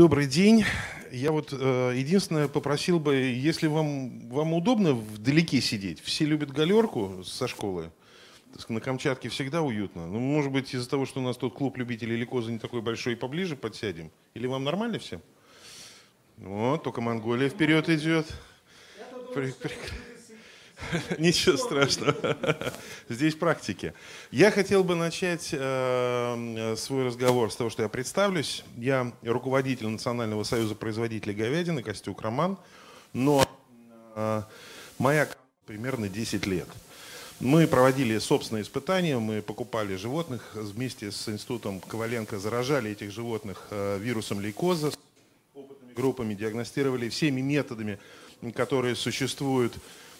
Добрый день. Я вот э, единственное попросил бы, если вам, вам удобно вдалеке сидеть, все любят галерку со школы, на Камчатке всегда уютно. Ну, может быть, из-за того, что у нас тут клуб любителей ликоза не такой большой, и поближе подсядем? Или вам нормально всем? Вот, только Монголия вперед идет. Я Прекрасно. Ничего страшного. Здесь практики. Я хотел бы начать э, свой разговор с того, что я представлюсь. Я руководитель Национального союза производителей говядины Костюк Роман, но э, моя примерно 10 лет. Мы проводили собственные испытания, мы покупали животных вместе с институтом Коваленко, заражали этих животных э, вирусом лейкоза, опытными группами диагностировали всеми методами, которые существуют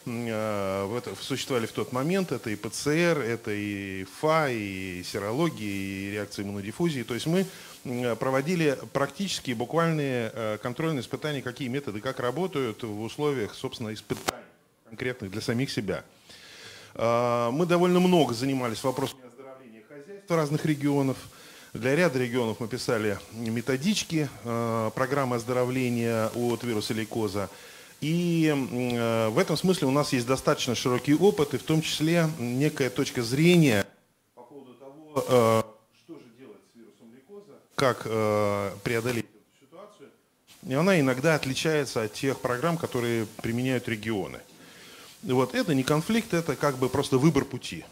Э, существовали в тот момент. Это и ПЦР, это и ФА, и серология, и реакция иммунодиффузии. То есть мы э, проводили практически буквальные э, контрольные испытания, какие методы, как работают в условиях, собственно, испытаний конкретных для самих себя. А, мы довольно много занимались вопросом оздоровления хозяйства разных регионов. Для ряда регионов мы писали методички, программы оздоровления от вируса лейкоза. И э, в этом смысле у нас есть достаточно широкий опыт, и в том числе некая точка зрения по поводу того, э, что же делать с вирусом лейкоза, как э, преодолеть эту ситуацию. И она иногда отличается от тех программ, которые применяют регионы. Вот это не конфликт, это как бы просто выбор пути.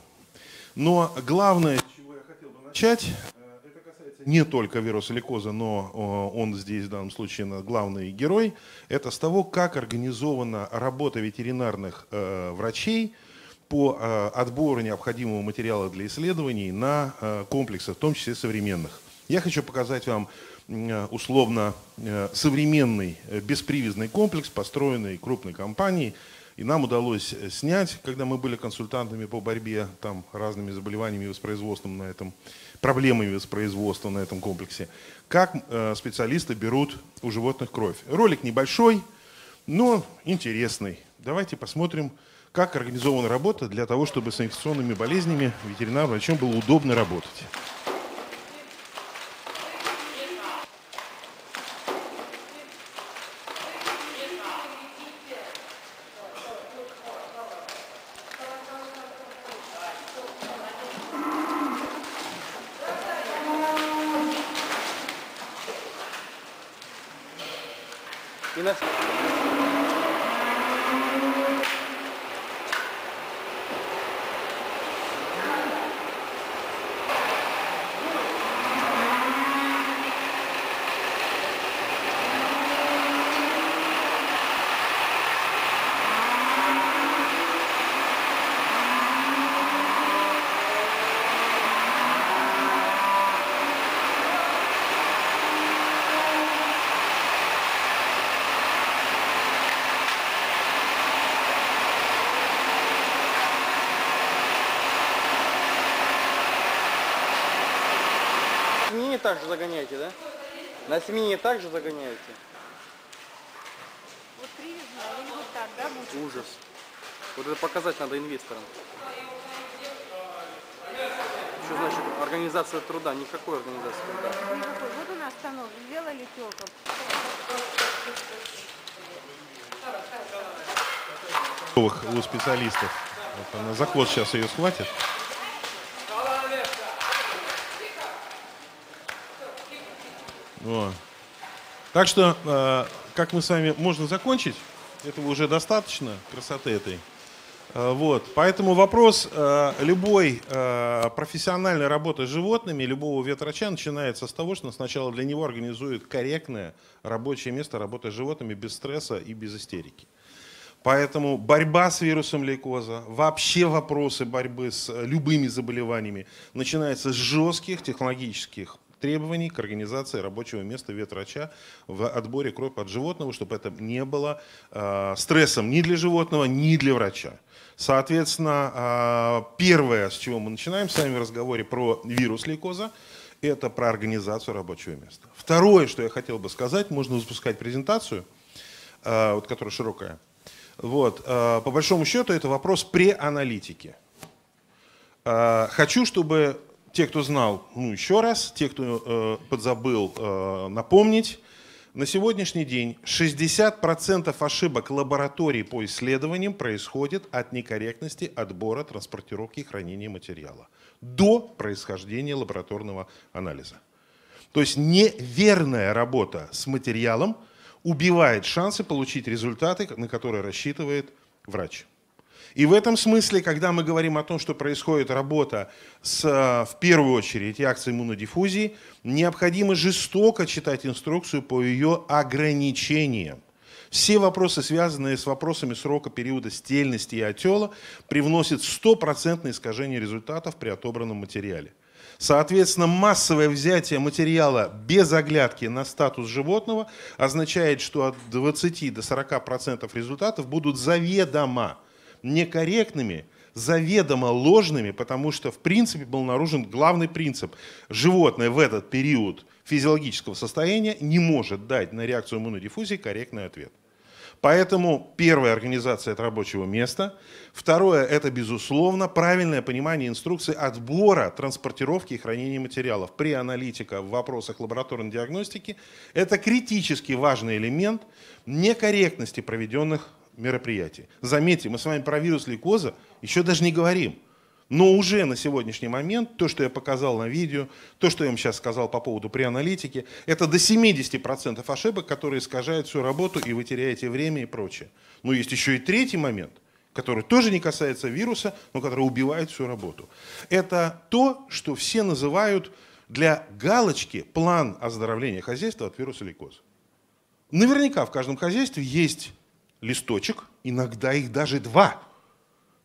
Но главное, с чего я хотел бы начать, не только вирус лейкоза, но э, он здесь в данном случае главный герой, это с того, как организована работа ветеринарных э, врачей по э, отбору необходимого материала для исследований на комплексах, в том числе современных. Я хочу показать вам условно современный беспривязный комплекс, построенный крупной компанией, и нам удалось снять, когда мы были консультантами по борьбе там, разными заболеваниями и воспроизводством на этом проблемами с производством на этом комплексе, как э, специалисты берут у животных кровь. Ролик небольшой, но интересный. Давайте посмотрим, как организована работа для того, чтобы с инфекционными болезнями ветеринар-врачом было удобно работать. İyi также загоняете, да? На свиньи также загоняете? Вот привязно, вот так, да, мучается? Ужас. Вот это показать надо инвесторам. Что значит организация труда? Никакой организации труда. Никакой. Вот у нас станок, сделали телку. у специалистов. Вот она за сейчас ее схватит. Так что, э, как мы с вами, можно закончить. Этого уже достаточно, красоты этой. Э, вот. Поэтому вопрос э, любой профессиональной работы с животными, любого ветрача начинается с того, что сначала для него организуют корректное рабочее место работы с животными без стресса и без истерики. Поэтому борьба с вирусом лейкоза, вообще вопросы борьбы с любыми заболеваниями начинается с жестких технологических требований к организации рабочего места ветрача в отборе крови от животного, чтобы это не было э, стрессом ни для животного, ни для врача. Соответственно, э, первое, с чего мы начинаем с вами в разговоре про вирус лейкоза, это про организацию рабочего места. Второе, что я хотел бы сказать, можно запускать презентацию, э, вот, которая широкая. Вот, э, по большому счету это вопрос преаналитики. Э, хочу, чтобы те, кто знал, ну еще раз, те, кто э, подзабыл, э, напомнить. На сегодняшний день 60% ошибок лабораторий по исследованиям происходит от некорректности отбора, транспортировки и хранения материала до происхождения лабораторного анализа. То есть неверная работа с материалом убивает шансы получить результаты, на которые рассчитывает врач. И в этом смысле, когда мы говорим о том, что происходит работа с, э, в первую очередь, реакцией иммунодиффузии, необходимо жестоко читать инструкцию по ее ограничениям. Все вопросы, связанные с вопросами срока периода стельности и отела, привносят стопроцентное искажение результатов при отобранном материале. Соответственно, массовое взятие материала без оглядки на статус животного означает, что от 20 до 40% результатов будут заведомо некорректными, заведомо ложными, потому что, в принципе, был наружен главный принцип. Животное в этот период физиологического состояния не может дать на реакцию иммунодиффузии корректный ответ. Поэтому первая организация от рабочего места. Второе – это, безусловно, правильное понимание инструкции отбора, транспортировки и хранения материалов. При аналитика в вопросах лабораторной диагностики – это критически важный элемент некорректности проведенных мероприятий. Заметьте, мы с вами про вирус лейкоза еще даже не говорим. Но уже на сегодняшний момент то, что я показал на видео, то, что я вам сейчас сказал по поводу при это до 70% ошибок, которые искажают всю работу, и вы теряете время и прочее. Но есть еще и третий момент, который тоже не касается вируса, но который убивает всю работу. Это то, что все называют для галочки план оздоровления хозяйства от вируса лейкоза. Наверняка в каждом хозяйстве есть листочек, иногда их даже два,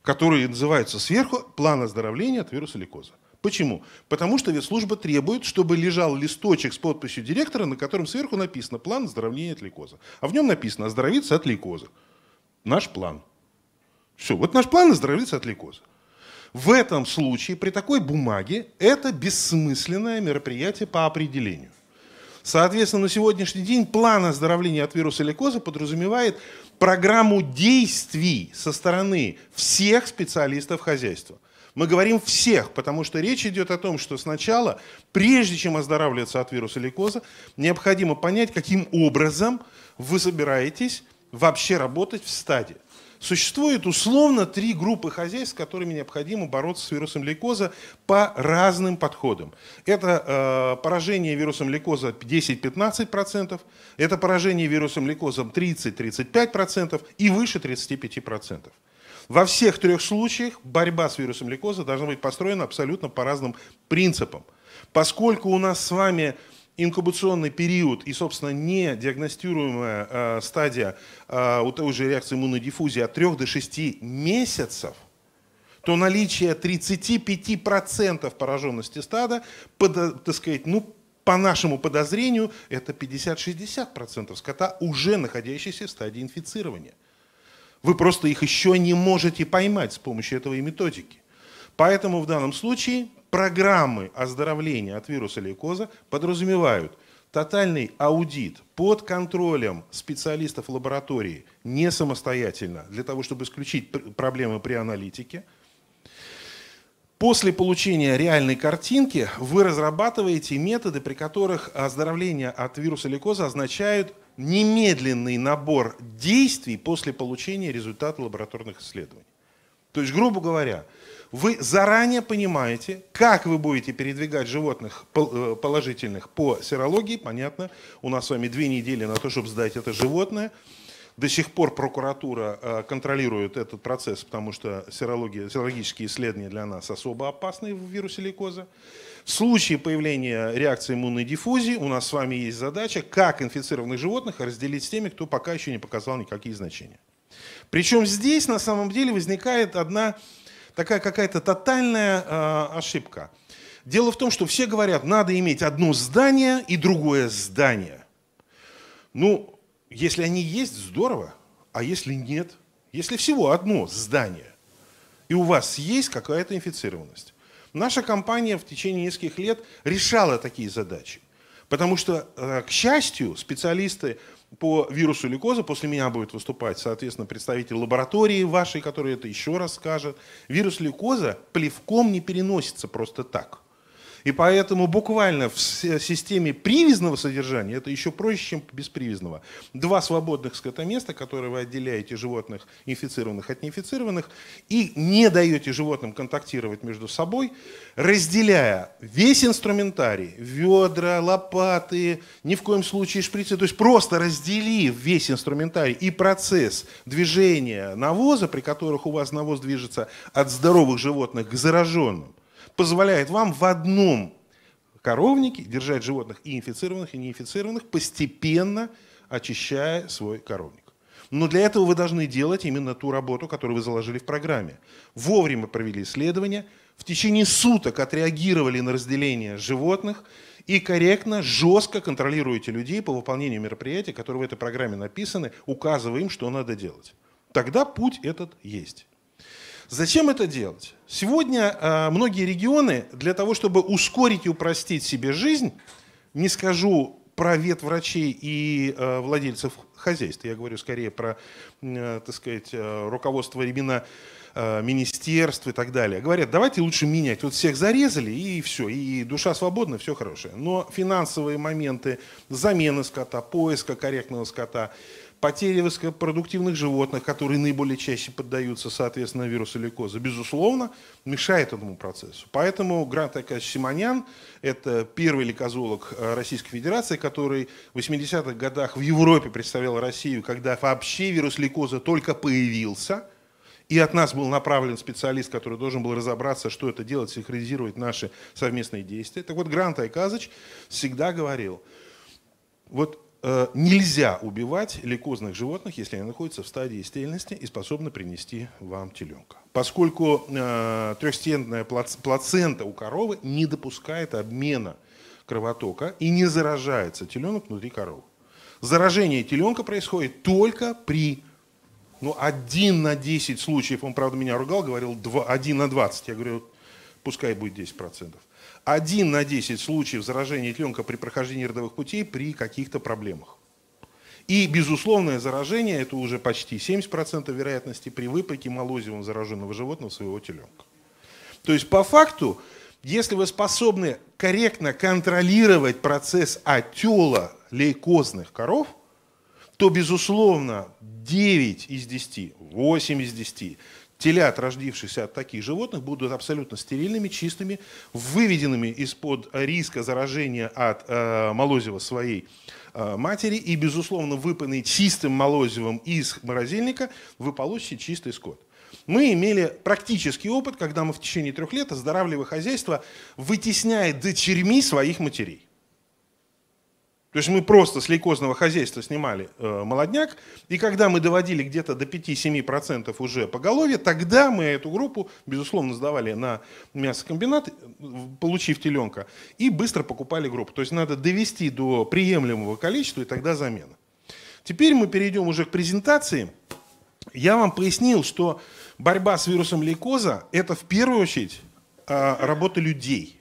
которые называются сверху «План оздоровления от вируса лейкоза». Почему? Потому что ветслужба требует, чтобы лежал листочек с подписью директора, на котором сверху написано «План оздоровления от лейкоза». А в нем написано «Оздоровиться от лейкоза». Наш план. Все, вот наш план оздоровиться от лейкоза. В этом случае, при такой бумаге, это бессмысленное мероприятие по определению. Соответственно, на сегодняшний день план оздоровления от вируса лейкоза подразумевает программу действий со стороны всех специалистов хозяйства. Мы говорим всех, потому что речь идет о том, что сначала, прежде чем оздоравливаться от вируса лейкоза, необходимо понять, каким образом вы собираетесь вообще работать в стаде. Существует условно три группы хозяйств, с которыми необходимо бороться с вирусом лейкоза по разным подходам. Это э, поражение вирусом лейкоза 10-15%, это поражение вирусом лейкоза 30-35% и выше 35%. Во всех трех случаях борьба с вирусом лейкоза должна быть построена абсолютно по разным принципам. Поскольку у нас с вами инкубационный период и, собственно, не диагностируемая э, стадия э, у той же реакции иммунной диффузии от 3 до 6 месяцев, то наличие 35% пораженности стада, под, э, так сказать, ну, по нашему подозрению, это 50-60% скота, уже находящиеся в стадии инфицирования. Вы просто их еще не можете поймать с помощью этого и методики. Поэтому в данном случае программы оздоровления от вируса лейкоза подразумевают тотальный аудит под контролем специалистов лаборатории не самостоятельно, для того, чтобы исключить проблемы при аналитике. После получения реальной картинки вы разрабатываете методы, при которых оздоровление от вируса лейкоза означает немедленный набор действий после получения результата лабораторных исследований. То есть, грубо говоря, вы заранее понимаете, как вы будете передвигать животных э, положительных по серологии, понятно. У нас с вами две недели на то, чтобы сдать это животное. До сих пор прокуратура э, контролирует этот процесс, потому что серология, серологические исследования для нас особо опасны в вирусе лейкоза. В случае появления реакции иммунной диффузии у нас с вами есть задача, как инфицированных животных разделить с теми, кто пока еще не показал никакие значения. Причем здесь на самом деле возникает одна такая какая-то тотальная э, ошибка. Дело в том, что все говорят, надо иметь одно здание и другое здание. Ну, если они есть, здорово, а если нет, если всего одно здание, и у вас есть какая-то инфицированность. Наша компания в течение нескольких лет решала такие задачи. Потому что, э, к счастью, специалисты по вирусу лейкоза. После меня будет выступать, соответственно, представитель лаборатории вашей, который это еще раз скажет. Вирус лейкоза плевком не переносится просто так. И поэтому буквально в системе привязного содержания это еще проще, чем беспривязного. Два свободных скотоместа, которые вы отделяете животных инфицированных от неинфицированных и не даете животным контактировать между собой, разделяя весь инструментарий, ведра, лопаты, ни в коем случае шприцы, то есть просто разделив весь инструментарий и процесс движения навоза, при которых у вас навоз движется от здоровых животных к зараженным, позволяет вам в одном коровнике держать животных и инфицированных, и неинфицированных, постепенно очищая свой коровник. Но для этого вы должны делать именно ту работу, которую вы заложили в программе. Вовремя провели исследования, в течение суток отреагировали на разделение животных и корректно, жестко контролируете людей по выполнению мероприятий, которые в этой программе написаны, указывая им, что надо делать. Тогда путь этот есть. Зачем это делать? Сегодня э, многие регионы для того, чтобы ускорить и упростить себе жизнь, не скажу про ветврачей и э, владельцев хозяйств. Я говорю скорее про, э, так сказать, э, руководство именно э, министерств и так далее. Говорят, давайте лучше менять. Вот всех зарезали и все, и душа свободна, все хорошее. Но финансовые моменты, замена скота, поиска корректного скота – потери высокопродуктивных животных, которые наиболее чаще поддаются, соответственно, вирусу лейкоза, безусловно, мешает этому процессу. Поэтому Грант Акач Симонян – это первый лейкозолог э, Российской Федерации, который в 80-х годах в Европе представлял Россию, когда вообще вирус лейкоза только появился – и от нас был направлен специалист, который должен был разобраться, что это делать, синхронизировать наши совместные действия. Так вот, Грант Айказыч всегда говорил, вот Э, нельзя убивать лейкозных животных, если они находятся в стадии стерильности и способны принести вам теленка. Поскольку э, трехстенная плацента у коровы не допускает обмена кровотока и не заражается теленок внутри коровы. Заражение теленка происходит только при ну, один на 10 случаев. Он, правда, меня ругал, говорил 2, 1 на 20. Я говорю, пускай будет 10%. 1 на 10 случаев заражения тленка при прохождении родовых путей при каких-то проблемах. И безусловное заражение – это уже почти 70% вероятности при выпеке молозивом зараженного животного своего теленка. То есть по факту, если вы способны корректно контролировать процесс отела лейкозных коров, то, безусловно, 9 из 10, 8 из 10, телят, рождившихся от таких животных, будут абсолютно стерильными, чистыми, выведенными из-под риска заражения от э, молозива своей э, матери. И, безусловно, выпанный чистым молозивом из морозильника вы получите чистый скот. Мы имели практический опыт, когда мы в течение трех лет оздоравливая хозяйство вытесняя дочерьми своих матерей. То есть мы просто с лейкозного хозяйства снимали э, молодняк, и когда мы доводили где-то до 5-7% уже поголовья, тогда мы эту группу, безусловно, сдавали на мясокомбинат, э, получив теленка, и быстро покупали группу. То есть надо довести до приемлемого количества, и тогда замена. Теперь мы перейдем уже к презентации. Я вам пояснил, что борьба с вирусом лейкоза – это в первую очередь э, работа людей,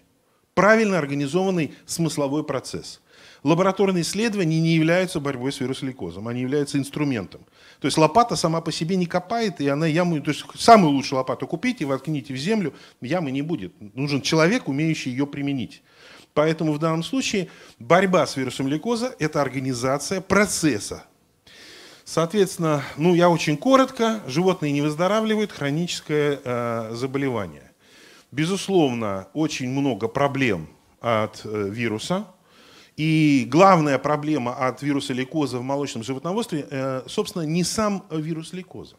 правильно организованный смысловой процесс – Лабораторные исследования не являются борьбой с вирусликозом, они являются инструментом. То есть лопата сама по себе не копает, и она яму, то есть самую лучшую лопату купите, воткните в землю, ямы не будет. Нужен человек, умеющий ее применить. Поэтому в данном случае борьба с вирусом ликоза это организация процесса. Соответственно, ну я очень коротко, животные не выздоравливают, хроническое э, заболевание. Безусловно, очень много проблем от э, вируса – и главная проблема от вируса лейкоза в молочном животноводстве, э, собственно, не сам вирус лейкоза.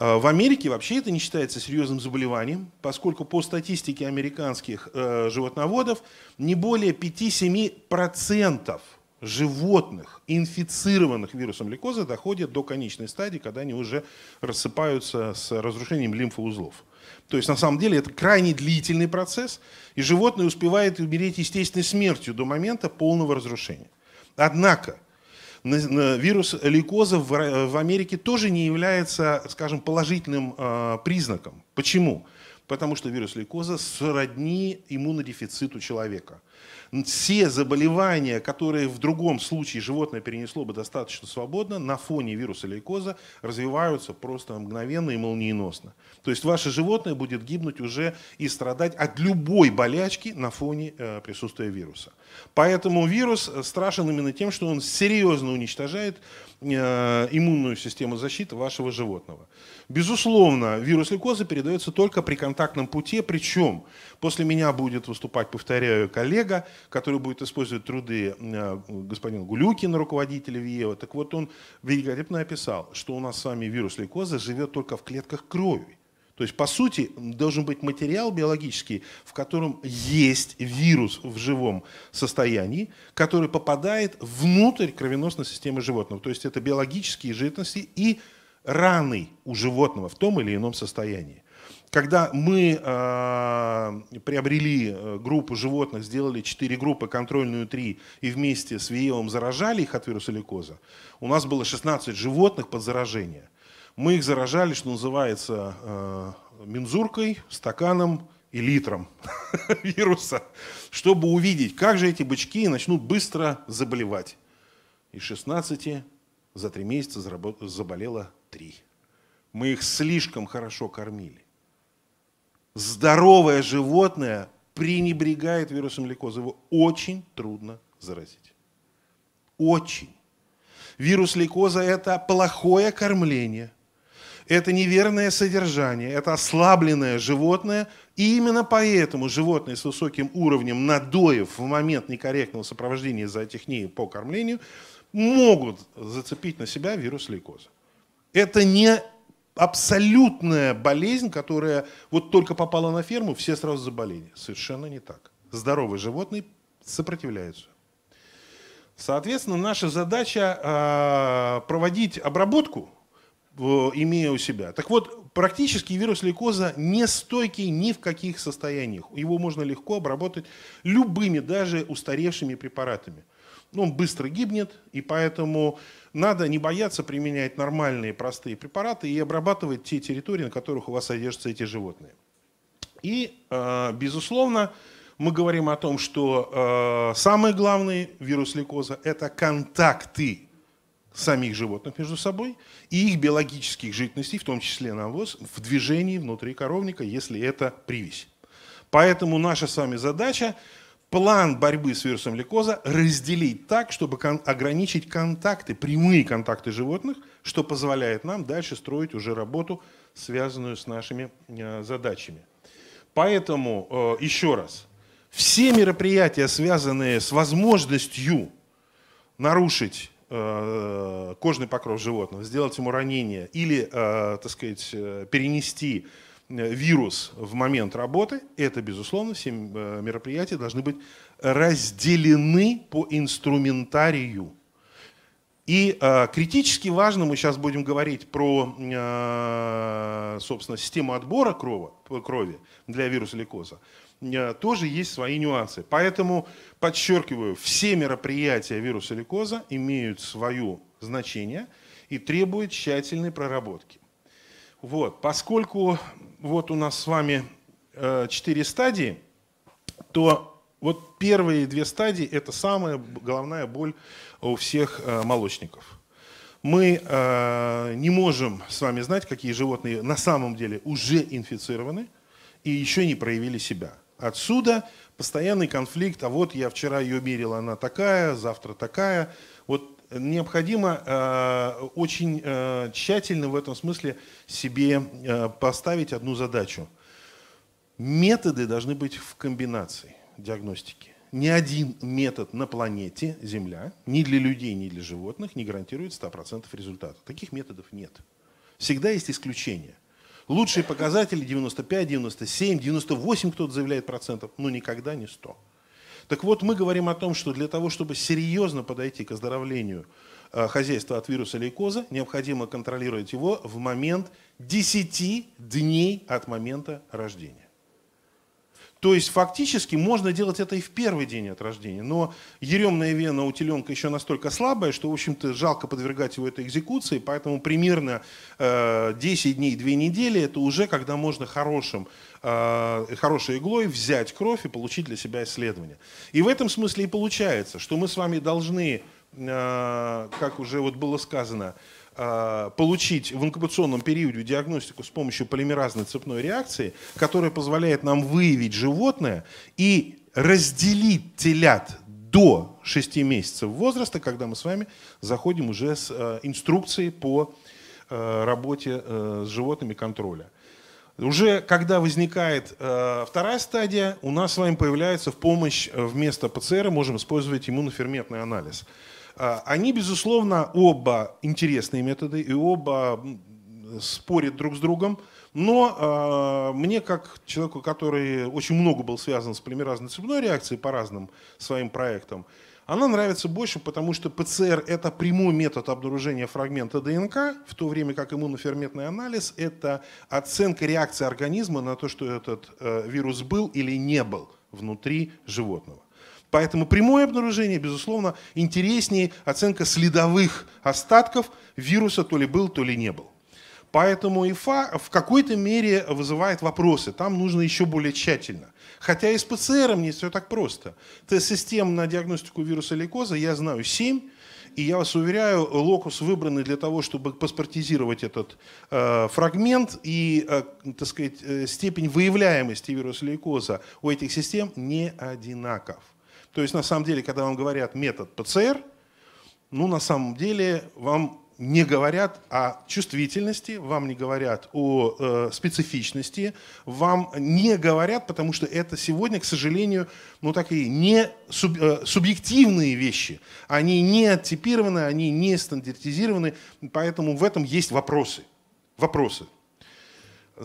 Э, в Америке вообще это не считается серьезным заболеванием, поскольку по статистике американских э, животноводов не более 5-7% животных, инфицированных вирусом лейкоза, доходят до конечной стадии, когда они уже рассыпаются с разрушением лимфоузлов. То есть на самом деле это крайне длительный процесс, и животное успевает умереть естественной смертью до момента полного разрушения. Однако вирус лейкоза в Америке тоже не является, скажем, положительным а, признаком. Почему? потому что вирус лейкоза сродни иммунодефициту человека. Все заболевания, которые в другом случае животное перенесло бы достаточно свободно, на фоне вируса лейкоза развиваются просто мгновенно и молниеносно. То есть ваше животное будет гибнуть уже и страдать от любой болячки на фоне э, присутствия вируса. Поэтому вирус э, страшен именно тем, что он серьезно уничтожает э, иммунную систему защиты вашего животного. Безусловно, вирус лейкоза передается только при контактном пути, причем после меня будет выступать, повторяю, коллега, который будет использовать труды э, господина Гулюкина, руководителя ВИЕВа. Так вот, он великолепно описал, что у нас с вами вирус лейкоза живет только в клетках крови. То есть, по сути, должен быть материал биологический, в котором есть вирус в живом состоянии, который попадает внутрь кровеносной системы животного. То есть это биологические жидкости и раны у животного в том или ином состоянии. Когда мы а, э, приобрели группу животных, сделали 4 группы, контрольную 3, и вместе с ВИЭВом заражали их от вируса лейкоза, у нас было 16 животных под заражение. Мы их заражали, что называется, э, мензуркой, стаканом и литром вируса, чтобы увидеть, как же эти бычки начнут быстро заболевать. И 16 за 3 месяца заболело три. Мы их слишком хорошо кормили. Здоровое животное пренебрегает вирусом лейкоза. Его очень трудно заразить. Очень. Вирус лейкоза – это плохое кормление, это неверное содержание, это ослабленное животное. И именно поэтому животные с высоким уровнем надоев в момент некорректного сопровождения зоотехнии по кормлению могут зацепить на себя вирус лейкоза это не абсолютная болезнь, которая вот только попала на ферму, все сразу заболели. Совершенно не так. Здоровые животные сопротивляются. Соответственно, наша задача а, проводить обработку, э, имея у себя. Так вот, практически вирус лейкоза не стойкий ни в каких состояниях. Его можно легко обработать любыми, даже устаревшими препаратами. Ну, он быстро гибнет, и поэтому надо не бояться применять нормальные простые препараты и обрабатывать те территории, на которых у вас содержатся эти животные. И, э, безусловно, мы говорим о том, что э, самый главный вирус лейкоза – это контакты самих животных между собой и их биологических жидкостей, в том числе навоз, в движении внутри коровника, если это привязь. Поэтому наша с вами задача план борьбы с вирусом лейкоза разделить так, чтобы кон- ограничить контакты, прямые контакты животных, что позволяет нам дальше строить уже работу, связанную с нашими э, задачами. Поэтому, э, еще раз, все мероприятия, связанные с возможностью нарушить э, кожный покров животного, сделать ему ранение или, э, так сказать, э, перенести Э, вирус в момент работы, это, безусловно, все э, мероприятия должны быть разделены по инструментарию. И э, критически важно, мы сейчас будем говорить про, э, собственно, систему отбора крова, крови для вируса лейкоза, э, тоже есть свои нюансы. Поэтому, подчеркиваю, все мероприятия вируса лейкоза имеют свое значение и требуют тщательной проработки. Вот, поскольку вот у нас с вами э, четыре стадии, то вот первые две стадии – это самая головная боль у всех э, молочников. Мы э, не можем с вами знать, какие животные на самом деле уже инфицированы и еще не проявили себя. Отсюда постоянный конфликт, а вот я вчера ее мерила, она такая, завтра такая. Вот необходимо э, очень э, тщательно в этом смысле себе э, поставить одну задачу. Методы должны быть в комбинации диагностики. Ни один метод на планете Земля, ни для людей, ни для животных, не гарантирует 100% результата. Таких методов нет. Всегда есть исключения. Лучшие показатели 95, 97, 98 кто-то заявляет процентов, но никогда не 100. Так вот, мы говорим о том, что для того, чтобы серьезно подойти к оздоровлению э, хозяйства от вируса лейкоза, необходимо контролировать его в момент 10 дней от момента рождения. То есть фактически можно делать это и в первый день от рождения, но еремная вена у теленка еще настолько слабая, что, в общем-то, жалко подвергать его этой экзекуции, поэтому примерно э, 10 дней, 2 недели это уже когда можно хорошим э, хорошей иглой взять кровь и получить для себя исследование. И в этом смысле и получается, что мы с вами должны, э, как уже вот было сказано, э, получить в инкубационном периоде диагностику с помощью полимеразной цепной реакции, которая позволяет нам выявить животное и разделить телят до 6 месяцев возраста, когда мы с вами заходим уже с э, инструкцией по э, работе с животными контроля. Уже когда возникает э, вторая стадия, у нас с вами появляется в помощь э, вместо ПЦР можем использовать иммуноферментный анализ. Э, они, безусловно, оба интересные методы и оба спорят друг с другом. Но э, мне, как человеку, который очень много был связан с полимеразной цепной реакцией по разным своим проектам, она нравится больше, потому что ПЦР – это прямой метод обнаружения фрагмента ДНК, в то время как иммуноферментный анализ – это оценка реакции организма на то, что этот э, вирус был или не был внутри животного. Поэтому прямое обнаружение, безусловно, интереснее оценка следовых остатков вируса, то ли был, то ли не был. Поэтому ИФА в какой-то мере вызывает вопросы. Там нужно еще более тщательно. Хотя и с ПЦРом не все так просто. Тест-систем на диагностику вируса лейкоза я знаю 7, и я вас уверяю, локус выбранный для того, чтобы паспортизировать этот э, фрагмент, и, э, так сказать, э, степень выявляемости вируса лейкоза у этих систем не одинаков. То есть, на самом деле, когда вам говорят метод ПЦР, ну, на самом деле, вам не говорят о чувствительности, вам не говорят о э, специфичности, вам не говорят, потому что это сегодня, к сожалению, ну такие не суб, э, субъективные вещи. Они не оттипированы, они не стандартизированы, поэтому в этом есть вопросы. Вопросы.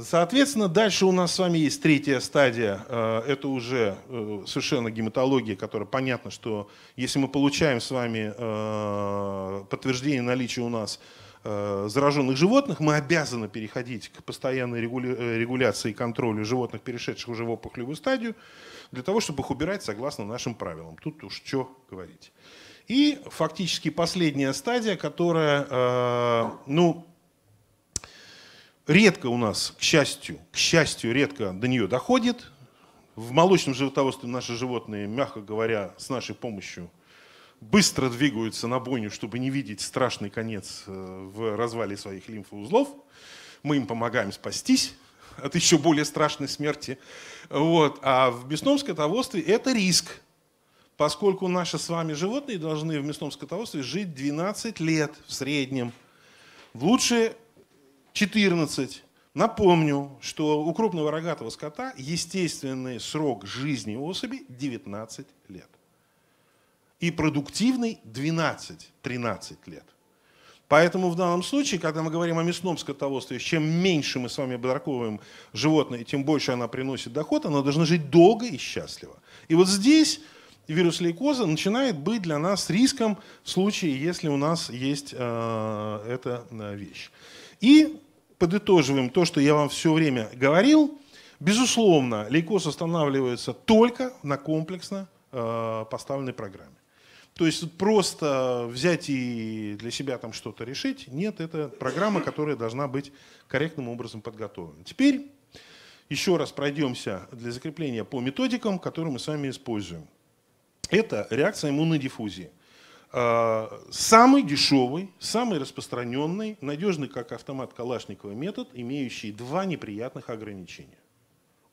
Соответственно, дальше у нас с вами есть третья стадия. Э, это уже э, совершенно гематология, которая понятно, что если мы получаем с вами э, подтверждение наличия у нас зараженных животных, мы обязаны переходить к постоянной регуляции и контролю животных, перешедших уже в опухолевую стадию, для того, чтобы их убирать согласно нашим правилам. Тут уж что говорить. И фактически последняя стадия, которая, ну, редко у нас, к счастью, к счастью, редко до нее доходит. В молочном животоводстве наши животные, мягко говоря, с нашей помощью быстро двигаются на бойню, чтобы не видеть страшный конец э, в развале своих лимфоузлов. Мы им помогаем спастись от еще более страшной смерти. Вот. А в мясном скотоводстве это риск, поскольку наши с вами животные должны в мясном скотоводстве жить 12 лет в среднем. Лучше 14. Напомню, что у крупного рогатого скота естественный срок жизни особи 19 лет. И продуктивный 12-13 лет. Поэтому в данном случае, когда мы говорим о мясном скотоводстве, чем меньше мы с вами обраковываем животное, тем больше она приносит доход, она должна жить долго и счастливо. И вот здесь вирус лейкоза начинает быть для нас риском в случае, если у нас есть э, эта э, вещь. И подытоживаем то, что я вам все время говорил. Безусловно, лейкоз останавливается только на комплексно э, поставленной программе. То есть просто взять и для себя там что-то решить, нет, это программа, которая должна быть корректным образом подготовлена. Теперь еще раз пройдемся для закрепления по методикам, которые мы с вами используем. Это реакция иммунной диффузии – Самый дешевый, самый распространенный, надежный как автомат Калашникова метод, имеющий два неприятных ограничения.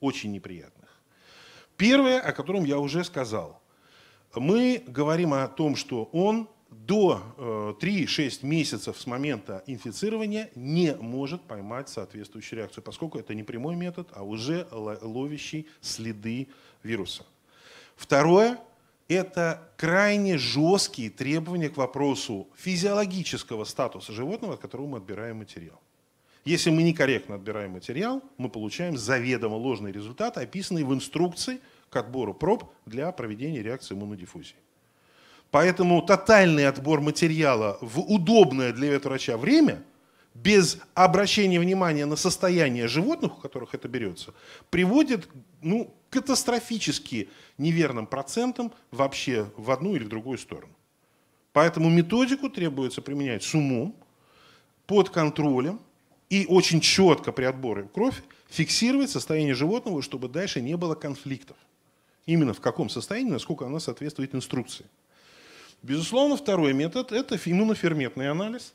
Очень неприятных. Первое, о котором я уже сказал. Мы говорим о том, что он до 3-6 э, месяцев с момента инфицирования не может поймать соответствующую реакцию, поскольку это не прямой метод, а уже ловящий следы вируса. Второе, это крайне жесткие требования к вопросу физиологического статуса животного, от которого мы отбираем материал. Если мы некорректно отбираем материал, мы получаем заведомо ложные результаты, описанные в инструкции к отбору проб для проведения реакции иммунодиффузии. Поэтому тотальный отбор материала в удобное для ветврача время, без обращения внимания на состояние животных, у которых это берется, приводит ну, катастрофически неверным процентом вообще в одну или в другую сторону. Поэтому методику требуется применять с умом, под контролем и очень четко при отборе крови фиксировать состояние животного, чтобы дальше не было конфликтов. Именно в каком состоянии, насколько она соответствует инструкции. Безусловно, второй метод – это иммуноферментный анализ,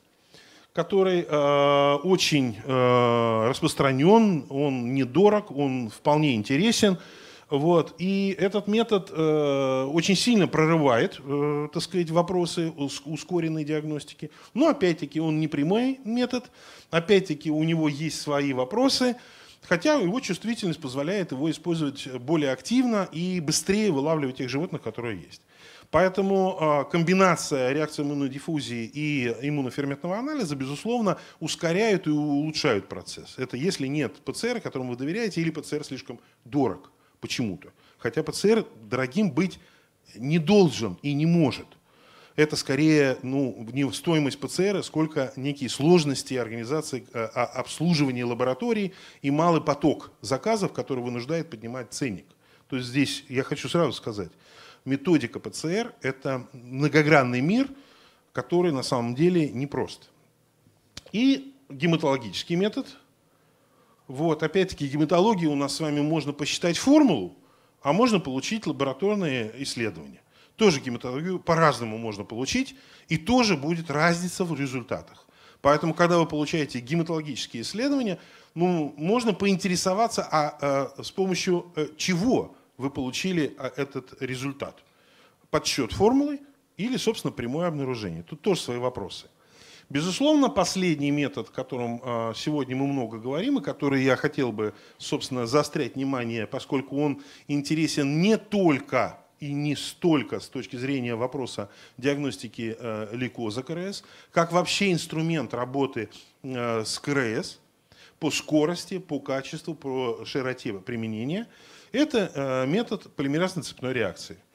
который э, очень э, распространен, он недорог, он вполне интересен – вот. И этот метод э, очень сильно прорывает, э, так сказать, вопросы ускоренной диагностики. Но опять-таки он не прямой метод, опять-таки у него есть свои вопросы, хотя его чувствительность позволяет его использовать более активно и быстрее вылавливать тех животных, которые есть. Поэтому а, комбинация реакции иммунной диффузии и иммуноферментного анализа, безусловно, ускоряют и улучшают процесс. Это если нет ПЦР, которому вы доверяете, или ПЦР слишком дорог почему-то. Хотя ПЦР дорогим быть не должен и не может. Это скорее ну, не стоимость ПЦР, а сколько некие сложности организации э, а, обслуживания лабораторий и малый поток заказов, который вынуждает поднимать ценник. То есть здесь я хочу сразу сказать, методика ПЦР – это многогранный мир, который на самом деле непрост. И гематологический метод – вот, опять-таки, гематологии у нас с вами можно посчитать формулу, а можно получить лабораторные исследования. Тоже гематологию по-разному можно получить, и тоже будет разница в результатах. Поэтому, когда вы получаете гематологические исследования, ну, можно поинтересоваться, а, а с помощью э, чего вы получили э, этот результат. Подсчет формулы или, собственно, прямое обнаружение. Тут тоже свои вопросы. Безусловно, последний метод, о котором а, сегодня мы много говорим, и который я хотел бы, собственно, заострять внимание, поскольку он интересен не только и не столько с точки зрения вопроса диагностики э, лейкоза КРС, как вообще инструмент работы э, с КРС по скорости, по качеству, по широте применения. Это э, метод полимеразной цепной реакции –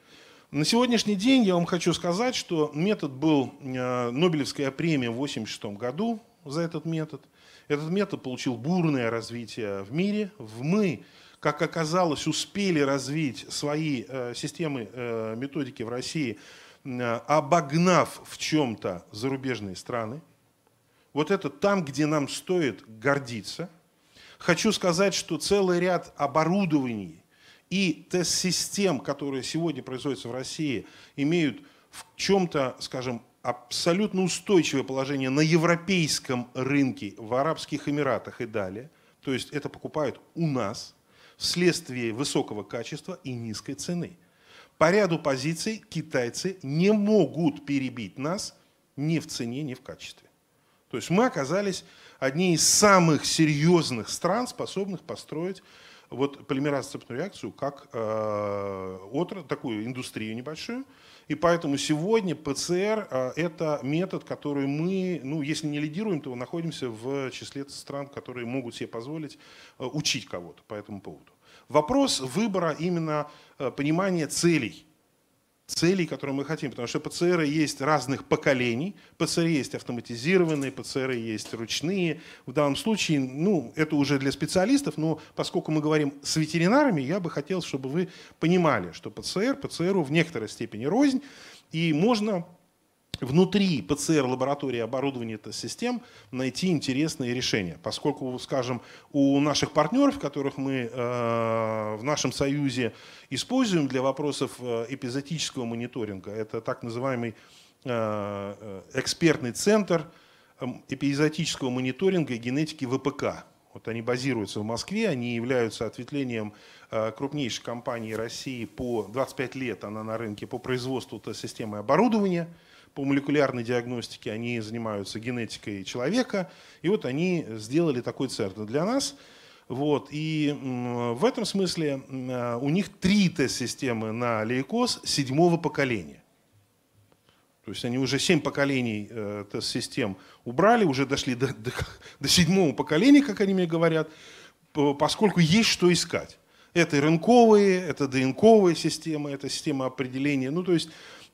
на сегодняшний день я вам хочу сказать, что метод был э, Нобелевская премия в 1986 году за этот метод. Этот метод получил бурное развитие в мире. В мы, как оказалось, успели развить свои э, системы э, методики в России, обогнав в чем-то зарубежные страны. Вот это там, где нам стоит гордиться. Хочу сказать, что целый ряд оборудований, и тест-систем, которые сегодня производятся в России, имеют в чем-то, скажем, абсолютно устойчивое положение на европейском рынке, в Арабских Эмиратах и далее. То есть это покупают у нас вследствие высокого качества и низкой цены. По ряду позиций китайцы не могут перебить нас ни в цене, ни в качестве. То есть мы оказались одни из самых серьезных стран, способных построить вот полимеразоцепную реакцию как э, отрасль, такую индустрию небольшую. И поэтому сегодня ПЦР э, – это метод, который мы, ну, если не лидируем, то находимся в числе стран, которые могут себе позволить э, учить кого-то по этому поводу. Вопрос выбора именно э, понимания целей – целей, которые мы хотим, потому что ПЦР есть разных поколений, ПЦР есть автоматизированные, ПЦР есть ручные. В данном случае, ну, это уже для специалистов, но поскольку мы говорим с ветеринарами, я бы хотел, чтобы вы понимали, что ПЦР, ПЦРу в некоторой степени рознь, и можно внутри ПЦР-лаборатории оборудования -то систем найти интересные решения. Поскольку, скажем, у наших партнеров, которых мы э, в нашем союзе используем для вопросов э, эпизотического мониторинга, это так называемый э, э экспертный центр эм, эпизотического мониторинга и генетики ВПК. Вот они базируются в Москве, они являются ответвлением э, крупнейшей компании России по 25 лет она на рынке по производству системы оборудования – по молекулярной диагностике, они занимаются генетикой человека, и вот они сделали такой центр для нас. Вот. И в этом смысле э, у них три тест-системы на лейкоз седьмого поколения. То есть они уже семь поколений э, тест-систем убрали, уже дошли до, до, до седьмого поколения, как они мне говорят, поскольку есть что искать. Это рынковые это ДНКовые системы, это система определения. Ну, то есть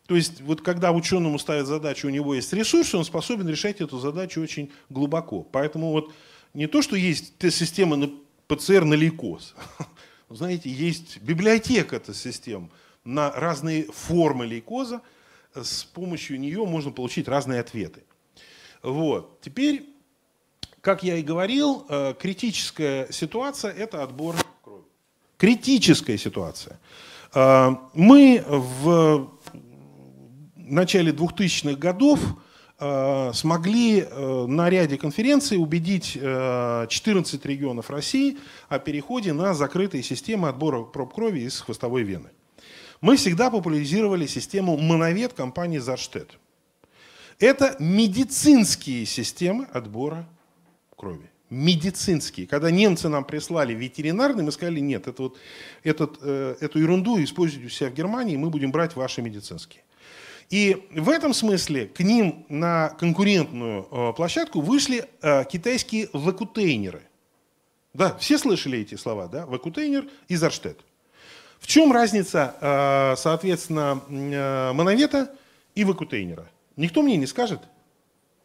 то есть вот когда ученому ставят задачу, у него есть ресурсы, он способен решать эту задачу очень глубоко. Поэтому вот не то, что есть система на ПЦР на лейкоз. Знаете, есть библиотека эта систем на разные формы лейкоза. С помощью нее можно получить разные ответы. Вот. Теперь, как я и говорил, э, критическая ситуация – это отбор крови. Критическая ситуация. Э, мы в начале 2000-х годов э, смогли э, на ряде конференций убедить 14 э, регионов России о переходе на закрытые системы отбора проб крови из хвостовой вены. Мы всегда популяризировали систему «Моновед» компании «Зарштет». Это медицинские системы отбора крови. Медицинские. Когда немцы нам прислали ветеринарный, мы сказали, нет, это вот, этот, э, эту ерунду используйте у себя в Германии, мы будем брать ваши медицинские. И в этом смысле к ним на конкурентную э, площадку вышли э, китайские вакутейнеры. Да, все слышали эти слова, да? Вакутейнер и Зарштет. В чем разница, э, соответственно, мановета и вакутейнера? Никто мне не скажет.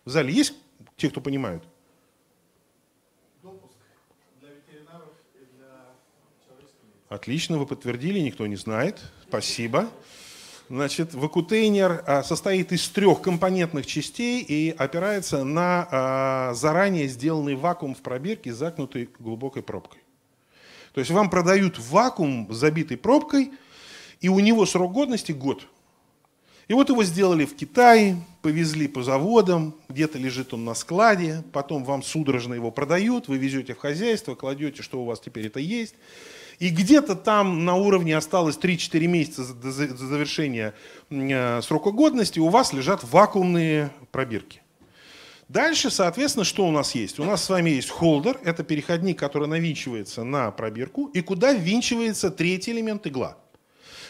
В зале есть те, кто понимают? Отлично, вы подтвердили, никто не знает. Спасибо. Значит, вакутейнер а, состоит из трех компонентных частей и опирается на а, заранее сделанный вакуум в пробирке, закнутый глубокой пробкой. То есть вам продают вакуум, забитый пробкой, и у него срок годности год. И вот его сделали в Китае, повезли по заводам, где-то лежит он на складе, потом вам судорожно его продают, вы везете в хозяйство, кладете, что у вас теперь это есть. И где-то там на уровне осталось 3-4 месяца до завершения э, срока годности, у вас лежат вакуумные пробирки. Дальше, соответственно, что у нас есть? У нас с вами есть холдер, это переходник, который навинчивается на пробирку, и куда ввинчивается третий элемент игла.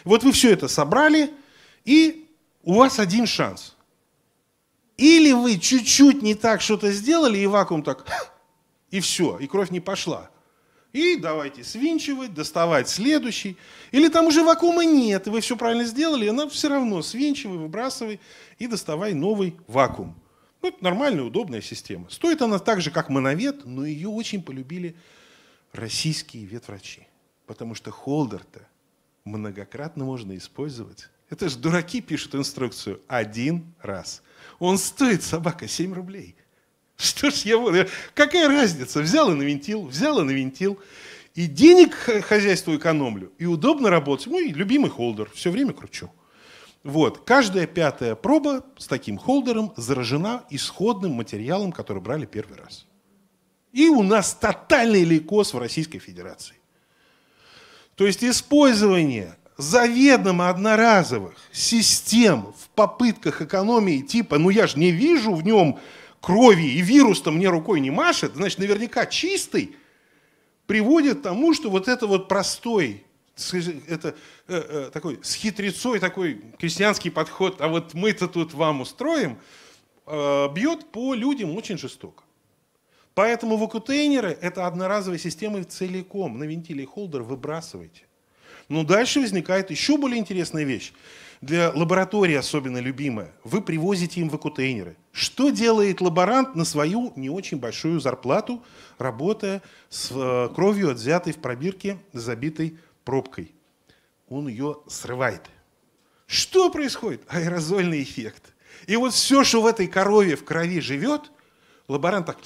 Вот вы все это собрали, и у вас один шанс. Или вы чуть-чуть не так что-то сделали, и вакуум так, и все, и кровь не пошла. И давайте свинчивать, доставать следующий. Или там уже вакуума нет, и вы все правильно сделали, она все равно свинчивай, выбрасывай и доставай новый вакуум. Ну, это нормальная, удобная система. Стоит она так же, как моновет, но ее очень полюбили российские ветврачи. Потому что холдер-то многократно можно использовать. Это же дураки пишут инструкцию один раз. Он стоит, собака, 7 рублей. Что ж я буду? Какая разница? Взял и навинтил, взял и навинтил. И денег хозяйству экономлю, и удобно работать. Мой ну, любимый холдер, все время кручу. Вот. Каждая пятая проба с таким холдером заражена исходным материалом, который брали первый раз. И у нас тотальный лейкоз в Российской Федерации. То есть использование заведомо одноразовых систем в попытках экономии типа «ну я же не вижу в нем крови и вирус-то мне рукой не машет, значит, наверняка чистый, приводит к тому, что вот это вот простой, это э, э, такой с хитрецой такой крестьянский подход, а вот мы-то тут вам устроим, э, бьет по людям очень жестоко. Поэтому вакутейнеры – это одноразовые системы целиком на вентиле и холдер выбрасывайте. Но дальше возникает еще более интересная вещь. Для лаборатории особенно любимая. Вы привозите им вакутейнеры. Что делает лаборант на свою не очень большую зарплату, работая с э, кровью, отвзятой в пробирке, забитой пробкой? Он ее срывает. Что происходит? Аэрозольный эффект. И вот все, что в этой корове, в крови живет, лаборант так,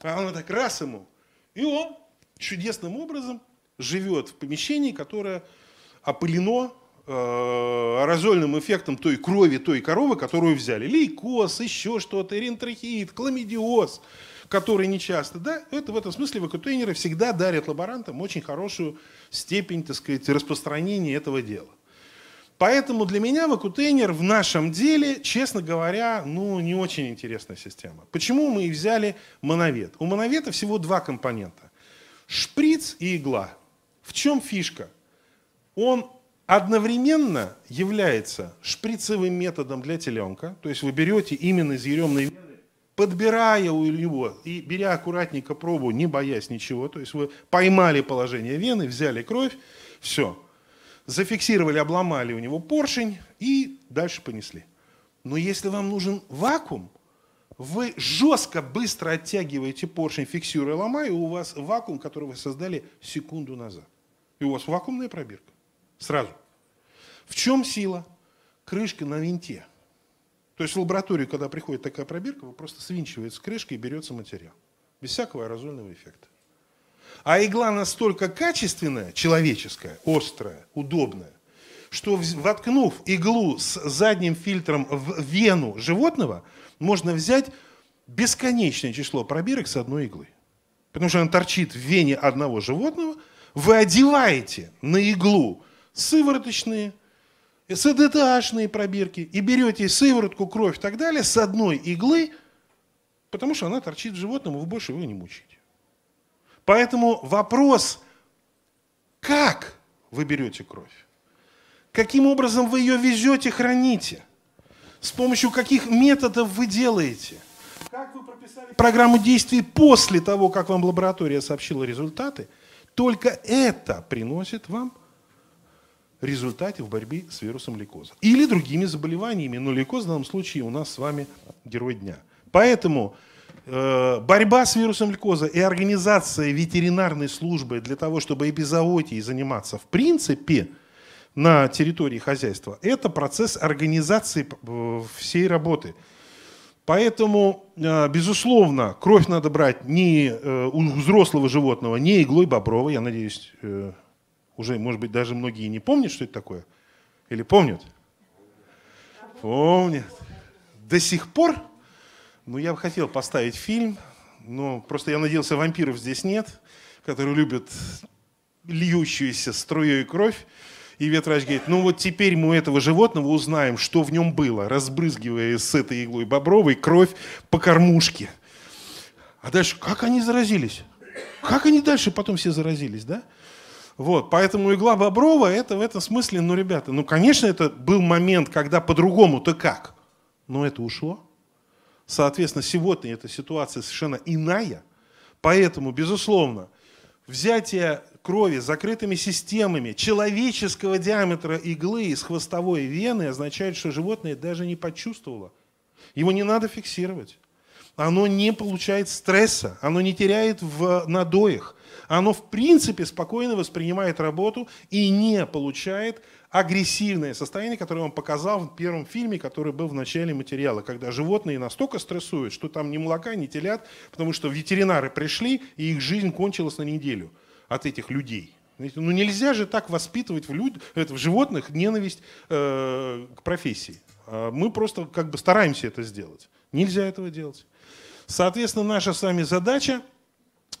а она так раз ему, и он чудесным образом живет в помещении, которое опылено Э, аэрозольным эффектом той крови, той коровы, которую взяли. Лейкоз, еще что-то, ринтрахеид, хламидиоз, который нечасто. Да, это в этом смысле вакуутейнеры всегда дарят лаборантам очень хорошую степень, так сказать, распространения этого дела. Поэтому для меня вакутейнер в нашем деле, честно говоря, ну, не очень интересная система. Почему мы и взяли моновет? У моновета всего два компонента. Шприц и игла. В чем фишка? Он одновременно является шприцевым методом для теленка, то есть вы берете именно из еремной вены, подбирая у него и беря аккуратненько пробу, не боясь ничего, то есть вы поймали положение вены, взяли кровь, все, зафиксировали, обломали у него поршень и дальше понесли. Но если вам нужен вакуум, вы жестко, быстро оттягиваете поршень, фиксируя, ломая, и у вас вакуум, который вы создали секунду назад. И у вас вакуумная пробирка. Сразу. В чем сила? Крышка на винте. То есть в лабораторию, когда приходит такая пробирка, просто свинчивается крышка и берется материал. Без всякого аэрозольного эффекта. А игла настолько качественная, человеческая, острая, удобная, что воткнув иглу с задним фильтром в вену животного, можно взять бесконечное число пробирок с одной иглы. Потому что она торчит в вене одного животного. Вы одеваете на иглу сывороточные, шные пробирки, и берете сыворотку, кровь и так далее с одной иглы, потому что она торчит животному, вы больше его не мучаете. Поэтому вопрос, как вы берете кровь, каким образом вы ее везете, храните, с помощью каких методов вы делаете, как вы прописали программу действий после того, как вам лаборатория сообщила результаты, только это приносит вам результате в борьбе с вирусом лейкоза. Или другими заболеваниями, но лейкоз в данном случае у нас с вами герой дня. Поэтому э, борьба с вирусом лейкоза и организация ветеринарной службы для того, чтобы эпизоотией заниматься в принципе на территории хозяйства, это процесс организации э, всей работы. Поэтому, э, безусловно, кровь надо брать не э, у взрослого животного, не иглой бобровой, я надеюсь, уже, может быть, даже многие не помнят, что это такое. Или помнят? Помнят. До сих пор, ну, я бы хотел поставить фильм, но просто я надеялся, вампиров здесь нет, которые любят льющуюся струей кровь. И ветрач говорит, ну вот теперь мы у этого животного узнаем, что в нем было, разбрызгивая с этой иглой бобровой кровь по кормушке. А дальше, как они заразились? Как они дальше потом все заразились, да? Вот, поэтому игла Боброва это в этом смысле, ну, ребята, ну, конечно, это был момент, когда по-другому-то как, но это ушло. Соответственно, сегодня эта ситуация совершенно иная, поэтому, безусловно, взятие крови закрытыми системами человеческого диаметра иглы из хвостовой вены означает, что животное даже не почувствовало. Его не надо фиксировать. Оно не получает стресса, оно не теряет в надоях оно в принципе спокойно воспринимает работу и не получает агрессивное состояние, которое он показал в первом фильме, который был в начале материала, когда животные настолько стрессуют, что там ни молока, ни телят, потому что ветеринары пришли, и их жизнь кончилась на неделю от этих людей. Ну нельзя же так воспитывать в, люд... в животных ненависть э, к профессии. А мы просто как бы стараемся это сделать. Нельзя этого делать. Соответственно, наша с вами задача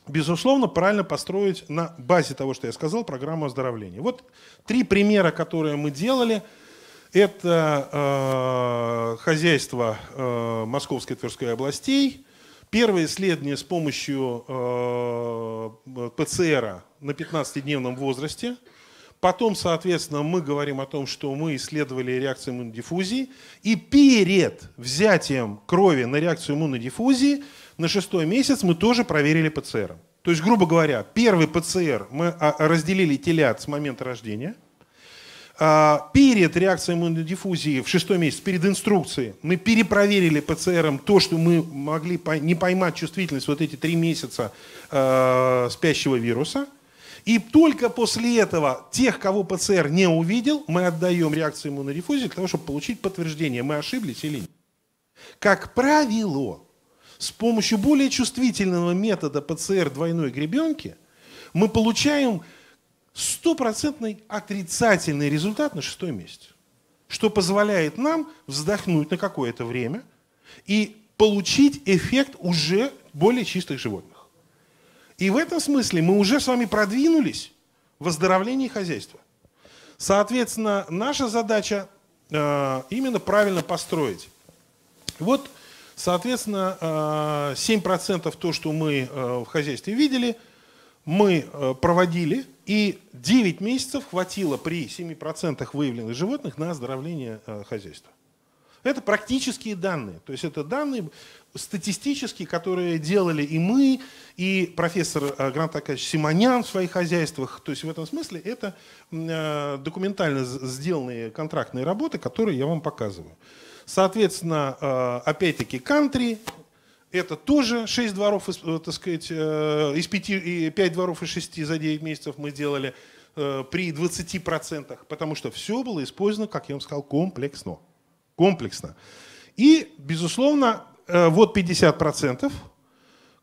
безусловно, правильно построить на базе того, что я сказал, программу оздоровления. Вот три примера, которые мы делали. Это э, хозяйство э, Московской и Тверской областей. Первое исследование с помощью э, ПЦР на 15-дневном возрасте. Потом, соответственно, мы говорим о том, что мы исследовали реакцию иммунодиффузии. И перед взятием крови на реакцию иммунодиффузии – на шестой месяц мы тоже проверили ПЦР. То есть, грубо говоря, первый ПЦР мы а, разделили телят с момента рождения. А, перед реакцией иммунодиффузии в шестой месяц, перед инструкцией, мы перепроверили ПЦР то, что мы могли не поймать чувствительность вот эти три месяца а, спящего вируса. И только после этого тех, кого ПЦР не увидел, мы отдаем реакцию иммунодиффузии для того, чтобы получить подтверждение, мы ошиблись или нет. Как правило, с помощью более чувствительного метода ПЦР двойной гребенки мы получаем стопроцентный отрицательный результат на шестой месяц, что позволяет нам вздохнуть на какое-то время и получить эффект уже более чистых животных. И в этом смысле мы уже с вами продвинулись в оздоровлении хозяйства. Соответственно, наша задача э, именно правильно построить. Вот Соответственно, 7% э, то, что мы э, в хозяйстве видели, мы э, проводили, и 9 месяцев хватило при 7% выявленных животных на оздоровление хозяйства. Это практические данные. То есть это данные статистические, которые делали и мы, и профессор Грант Акадьевич Симонян в своих хозяйствах. То есть в этом смысле это документально сделанные контрактные работы, которые я вам показываю. Соответственно, э, опять-таки, кантри, это тоже 6 дворов, э, так сказать, э, из 5, 5 дворов из 6 за 9 месяцев мы делали при 20%, потому что все было использовано, как я вам сказал, комплексно. Комплексно. И, безусловно, вот 50%,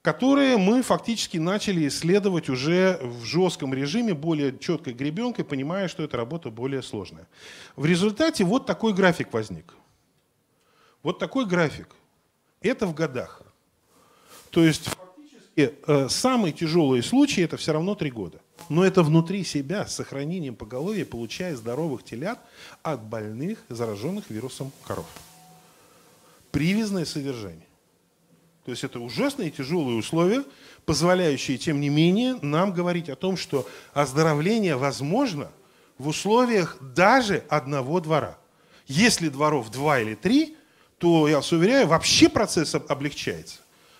которые мы фактически начали исследовать уже в жестком режиме, более четкой гребенкой, понимая, что эта работа более сложная. В результате вот такой график возник. Вот такой график. Это в годах. То есть фактически э, самые тяжелые случаи это все равно три года. Но это внутри себя с сохранением поголовья, получая здоровых телят от больных, зараженных вирусом коров. Привязное содержание. То есть это ужасные тяжелые условия, позволяющие, тем не менее, нам говорить о том, что оздоровление возможно в условиях даже одного двора. Если дворов два или три, то, я вас уверяю, вообще процесс облегчается.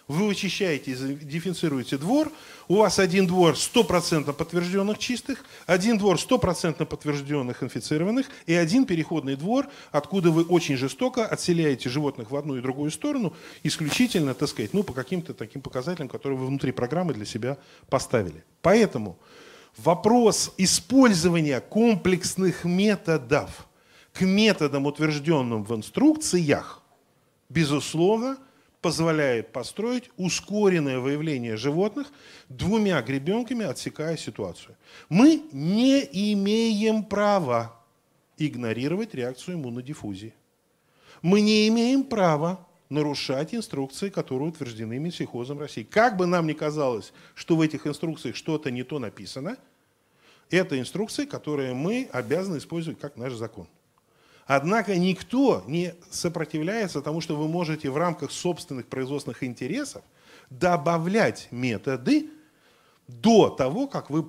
Вы вычищаете, дифференцируете двор, у вас один двор 100% подтвержденных чистых, один двор 100% подтвержденных инфицированных и один переходный двор, откуда вы очень жестоко отселяете животных в одну и другую сторону, исключительно, так сказать, ну, по каким-то таким показателям, которые вы внутри программы для себя поставили. Поэтому вопрос использования комплексных методов к методам, утвержденным в инструкциях, безусловно, позволяет построить ускоренное выявление животных двумя гребенками, отсекая ситуацию. Мы не имеем права игнорировать реакцию иммунодиффузии. Мы не имеем права нарушать инструкции, которые утверждены Минсельхозом России. Как бы нам ни казалось, что в этих инструкциях что-то не то написано, это инструкции, которые мы обязаны использовать как наш закон. Однако никто не сопротивляется тому, что вы можете в рамках собственных производственных интересов добавлять методы до того, как вы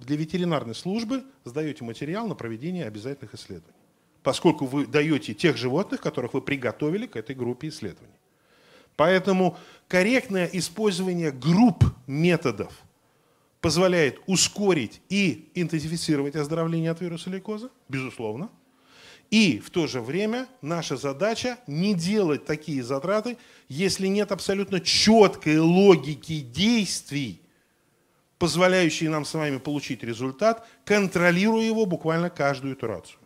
для ветеринарной службы сдаете материал на проведение обязательных исследований. Поскольку вы даете тех животных, которых вы приготовили к этой группе исследований. Поэтому корректное использование групп методов позволяет ускорить и интенсифицировать оздоровление от вируса лейкоза, безусловно – и в то же время наша задача не делать такие затраты, если нет абсолютно четкой логики действий, позволяющей нам с вами получить результат, контролируя его буквально каждую итерацию.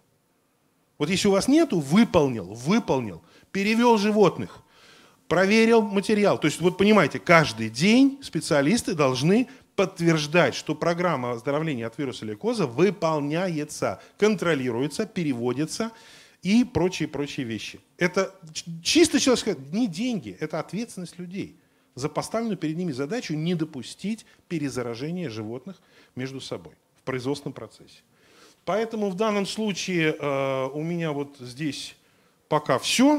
Вот если у вас нету, выполнил, выполнил, перевел животных, проверил материал. То есть, вот понимаете, каждый день специалисты должны подтверждать, что программа оздоровления от вируса лейкоза выполняется, контролируется, переводится и прочие-прочие вещи. Это чисто человек, не деньги, это ответственность людей за поставленную перед ними задачу не допустить перезаражения животных между собой в производственном процессе. Поэтому в данном случае э, у меня вот здесь пока все.